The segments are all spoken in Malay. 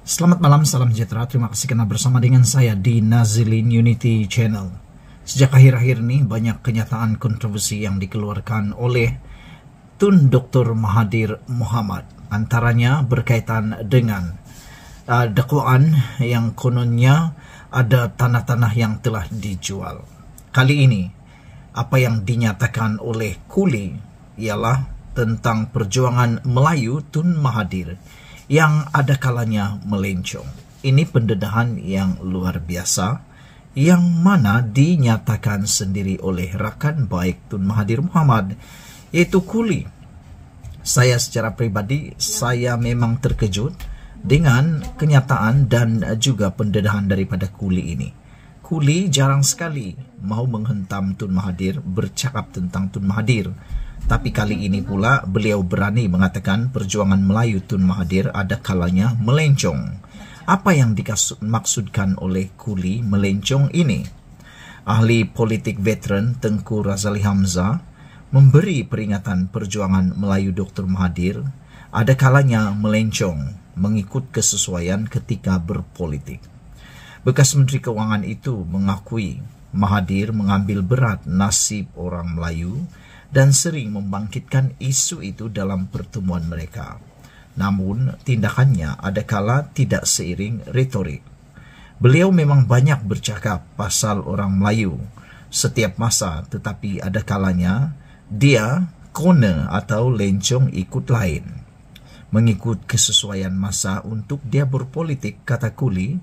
Selamat malam, salam sejahtera. Terima kasih kena bersama dengan saya di Nazilin Unity Channel. Sejak akhir-akhir ini, banyak kenyataan kontroversi yang dikeluarkan oleh Tun Dr. Mahathir Muhammad. Antaranya berkaitan dengan uh, dakwaan yang kononnya ada tanah-tanah yang telah dijual. Kali ini, apa yang dinyatakan oleh Kuli ialah tentang perjuangan Melayu Tun Mahathir yang ada kalanya melencong. Ini pendedahan yang luar biasa yang mana dinyatakan sendiri oleh rakan baik Tun Mahathir Muhammad yaitu Kuli. Saya secara pribadi saya memang terkejut dengan kenyataan dan juga pendedahan daripada Kuli ini. Kuli jarang sekali mau menghentam Tun Mahathir bercakap tentang Tun Mahathir. Tapi kali ini pula beliau berani mengatakan perjuangan Melayu Tun Mahathir ada kalanya melencong. Apa yang dimaksudkan oleh kuli melencong ini? Ahli politik veteran Tengku Razali Hamzah memberi peringatan perjuangan Melayu Dr. Mahathir ada kalanya melencong mengikut kesesuaian ketika berpolitik. Bekas Menteri Keuangan itu mengakui Mahathir mengambil berat nasib orang Melayu dan sering membangkitkan isu itu dalam pertemuan mereka. Namun, tindakannya adakala tidak seiring retorik. Beliau memang banyak bercakap pasal orang Melayu setiap masa tetapi ada kalanya dia kone atau lencong ikut lain. Mengikut kesesuaian masa untuk dia berpolitik kata Kuli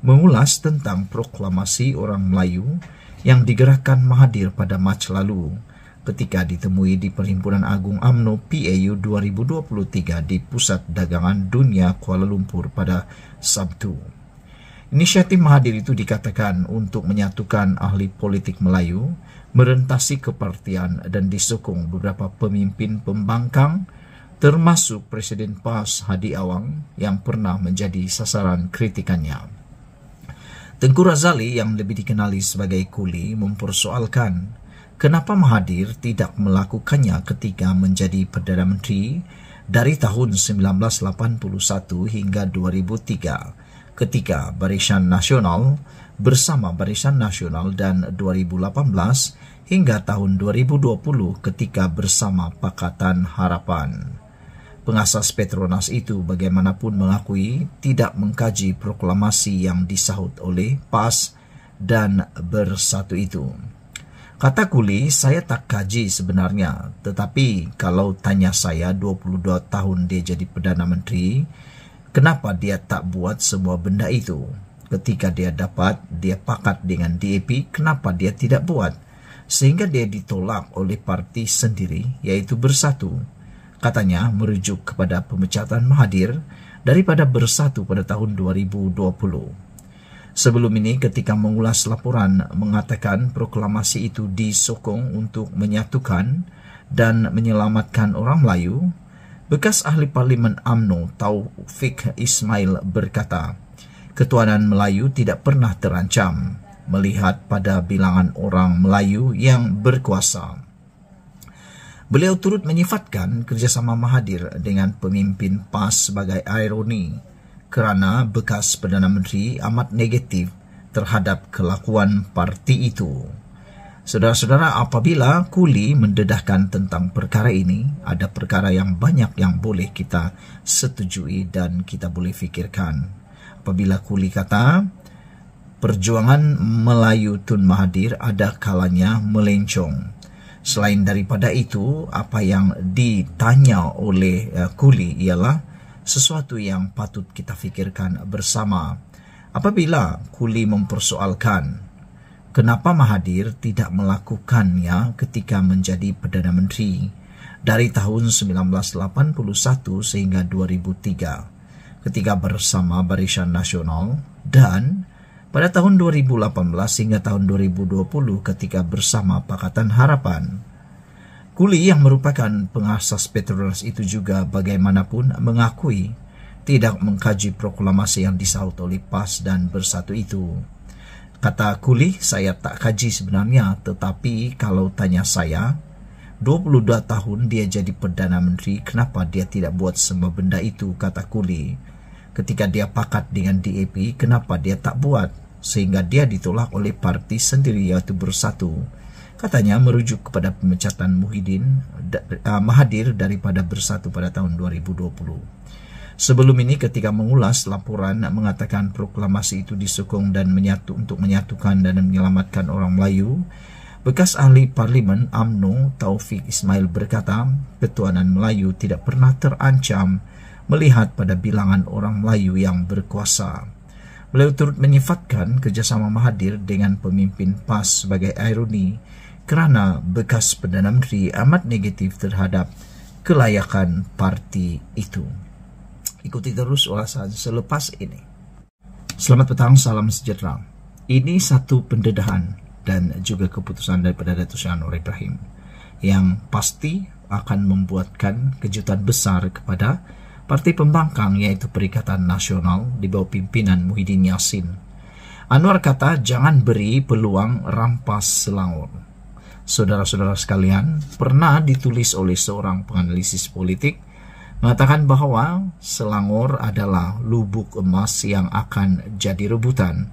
mengulas tentang proklamasi orang Melayu yang digerakkan Mahathir pada Mac lalu ketika ditemui di Perhimpunan Agung AMNO PAU 2023 di Pusat Dagangan Dunia Kuala Lumpur pada Sabtu. Inisiatif mahadir itu dikatakan untuk menyatukan ahli politik Melayu, merentasi kepartian dan disokong beberapa pemimpin pembangkang termasuk Presiden PAS Hadi Awang yang pernah menjadi sasaran kritikannya. Tengku Razali yang lebih dikenali sebagai Kuli mempersoalkan kenapa Mahathir tidak melakukannya ketika menjadi Perdana Menteri dari tahun 1981 hingga 2003 ketika Barisan Nasional bersama Barisan Nasional dan 2018 hingga tahun 2020 ketika bersama Pakatan Harapan. Pengasas Petronas itu bagaimanapun mengakui tidak mengkaji proklamasi yang disahut oleh PAS dan bersatu itu. Kata kuli, saya tak kaji sebenarnya. Tetapi kalau tanya saya 22 tahun dia jadi Perdana Menteri, kenapa dia tak buat semua benda itu? Ketika dia dapat, dia pakat dengan DAP, kenapa dia tidak buat? Sehingga dia ditolak oleh parti sendiri, yaitu Bersatu. Katanya merujuk kepada pemecatan Mahathir daripada Bersatu pada tahun 2020. Sebelum ini ketika mengulas laporan mengatakan proklamasi itu disokong untuk menyatukan dan menyelamatkan orang Melayu, bekas ahli parlimen AMNO Taufik Ismail berkata, ketuanan Melayu tidak pernah terancam melihat pada bilangan orang Melayu yang berkuasa. Beliau turut menyifatkan kerjasama Mahathir dengan pemimpin PAS sebagai ironi kerana bekas Perdana Menteri amat negatif terhadap kelakuan parti itu. Saudara-saudara, apabila kuli mendedahkan tentang perkara ini, ada perkara yang banyak yang boleh kita setujui dan kita boleh fikirkan. Apabila kuli kata, perjuangan Melayu Tun Mahathir ada kalanya melencong. Selain daripada itu, apa yang ditanya oleh eh, kuli ialah sesuatu yang patut kita fikirkan bersama. Apabila kuli mempersoalkan, kenapa Mahathir tidak melakukannya ketika menjadi Perdana Menteri dari tahun 1981 sehingga 2003 ketika bersama Barisan Nasional dan pada tahun 2018 sehingga tahun 2020 ketika bersama Pakatan Harapan. Kuli yang merupakan pengasas Petrobras itu juga bagaimanapun mengakui tidak mengkaji proklamasi yang disahut oleh PAS dan Bersatu itu. Kata Kuli, saya tak kaji sebenarnya, tetapi kalau tanya saya, 22 tahun dia jadi Perdana Menteri, kenapa dia tidak buat semua benda itu, kata Kuli. Ketika dia pakat dengan DAP, kenapa dia tak buat? Sehingga dia ditolak oleh parti sendiri yaitu Bersatu. Katanya merujuk kepada pemecatan Muhyiddin da, uh, Mahathir daripada Bersatu pada tahun 2020. Sebelum ini ketika mengulas laporan mengatakan proklamasi itu disokong dan menyatu untuk menyatukan dan menyelamatkan orang Melayu, bekas ahli parlimen AMNO Taufik Ismail berkata, ketuanan Melayu tidak pernah terancam melihat pada bilangan orang Melayu yang berkuasa. Beliau turut menyifatkan kerjasama Mahadir dengan pemimpin PAS sebagai ironi kerana bekas Perdana Menteri amat negatif terhadap kelayakan parti itu. Ikuti terus ulasan selepas ini. Selamat petang, salam sejahtera. Ini satu pendedahan dan juga keputusan daripada Datuk Syah Anwar Ibrahim yang pasti akan membuatkan kejutan besar kepada Parti Pembangkang iaitu Perikatan Nasional di bawah pimpinan Muhyiddin Yassin. Anwar kata jangan beri peluang rampas Selangor. saudara-saudara sekalian, pernah ditulis oleh seorang penganalisis politik mengatakan bahwa Selangor adalah lubuk emas yang akan jadi rebutan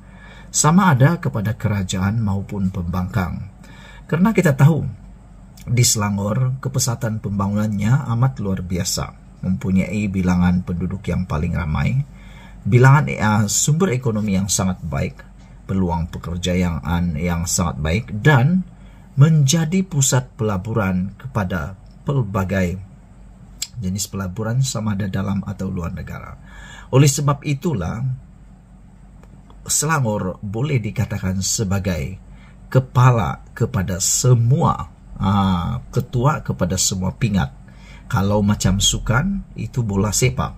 sama ada kepada kerajaan maupun pembangkang. Karena kita tahu di Selangor kepesatan pembangunannya amat luar biasa, mempunyai bilangan penduduk yang paling ramai, bilangan uh, sumber ekonomi yang sangat baik, peluang pekerjaan yang sangat baik dan menjadi pusat pelaburan kepada pelbagai jenis pelaburan sama ada dalam atau luar negara. Oleh sebab itulah, Selangor boleh dikatakan sebagai kepala kepada semua ha, ketua kepada semua pingat. Kalau macam sukan, itu bola sepak.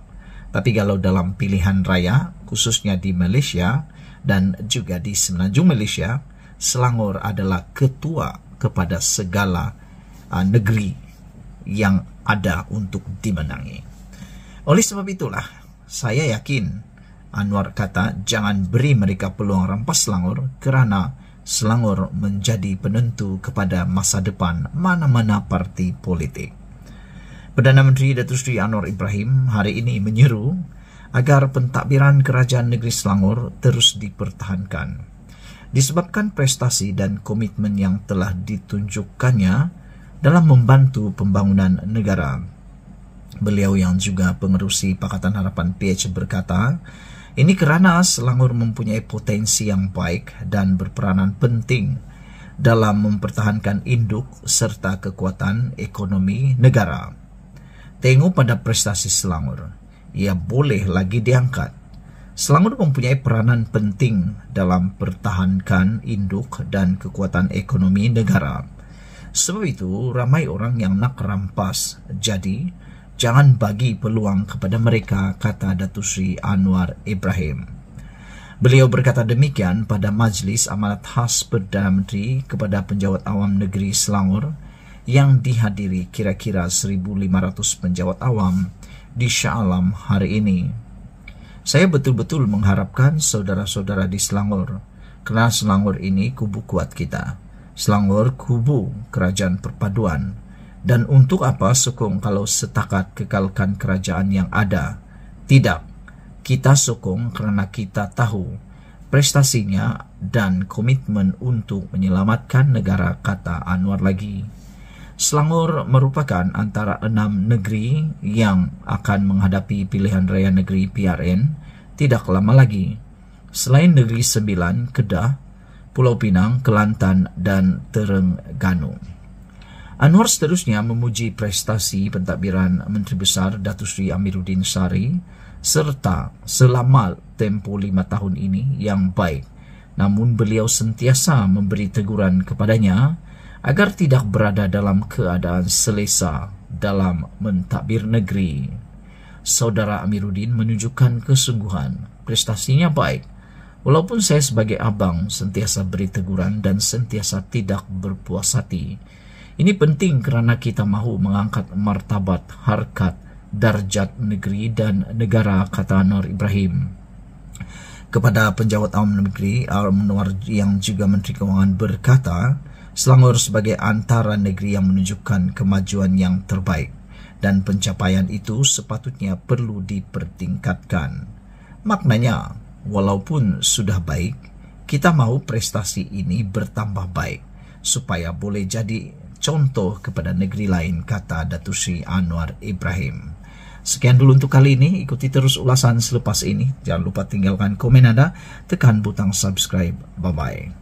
Tapi kalau dalam pilihan raya, khususnya di Malaysia dan juga di Semenanjung Malaysia, Selangor adalah ketua kepada segala uh, negeri yang ada untuk dimenangi. Oleh sebab itulah, saya yakin Anwar kata jangan beri mereka peluang rampas Selangor kerana Selangor menjadi penentu kepada masa depan mana-mana parti politik. Perdana Menteri Datuk Seri Anwar Ibrahim hari ini menyeru agar pentadbiran kerajaan negeri Selangor terus dipertahankan disebabkan prestasi dan komitmen yang telah ditunjukkannya dalam membantu pembangunan negara. Beliau yang juga pengerusi Pakatan Harapan PH berkata, ini kerana Selangor mempunyai potensi yang baik dan berperanan penting dalam mempertahankan induk serta kekuatan ekonomi negara. Tengok pada prestasi Selangor, ia boleh lagi diangkat. Selangor mempunyai peranan penting dalam pertahankan induk dan kekuatan ekonomi negara. Sebab itu, ramai orang yang nak rampas. Jadi, jangan bagi peluang kepada mereka, kata Datu Sri Anwar Ibrahim. Beliau berkata demikian pada Majlis amalat Khas Perdana Menteri kepada penjawat awam negeri Selangor yang dihadiri kira-kira 1,500 penjawat awam di Shah Alam hari ini. Saya betul-betul mengharapkan saudara-saudara di Selangor, karena Selangor ini kubu kuat kita. Selangor kubu kerajaan perpaduan. Dan untuk apa sokong kalau setakat kekalkan kerajaan yang ada? Tidak. Kita sokong kerana kita tahu prestasinya dan komitmen untuk menyelamatkan negara kata Anwar lagi. Selangor merupakan antara enam negeri yang akan menghadapi pilihan raya negeri PRN tidak lama lagi. Selain Negeri Sembilan, Kedah, Pulau Pinang, Kelantan dan Terengganu. Anwar seterusnya memuji prestasi pentadbiran Menteri Besar Datuk Sri Amiruddin Sari serta selama tempoh lima tahun ini yang baik. Namun beliau sentiasa memberi teguran kepadanya agar tidak berada dalam keadaan selesa dalam mentadbir negeri. Saudara Amiruddin menunjukkan kesungguhan, prestasinya baik. Walaupun saya sebagai abang sentiasa beri teguran dan sentiasa tidak berpuas hati. Ini penting kerana kita mahu mengangkat martabat, harkat, darjat negeri dan negara kata Nur Ibrahim. Kepada penjawat awam negeri, Al-Munwar yang juga Menteri Keuangan berkata, Selangor sebagai antara negeri yang menunjukkan kemajuan yang terbaik dan pencapaian itu sepatutnya perlu dipertingkatkan. Maknanya, walaupun sudah baik, kita mahu prestasi ini bertambah baik supaya boleh jadi contoh kepada negeri lain, kata Datuk Sri Anwar Ibrahim. Sekian dulu untuk kali ini, ikuti terus ulasan selepas ini. Jangan lupa tinggalkan komen anda, tekan butang subscribe. Bye-bye.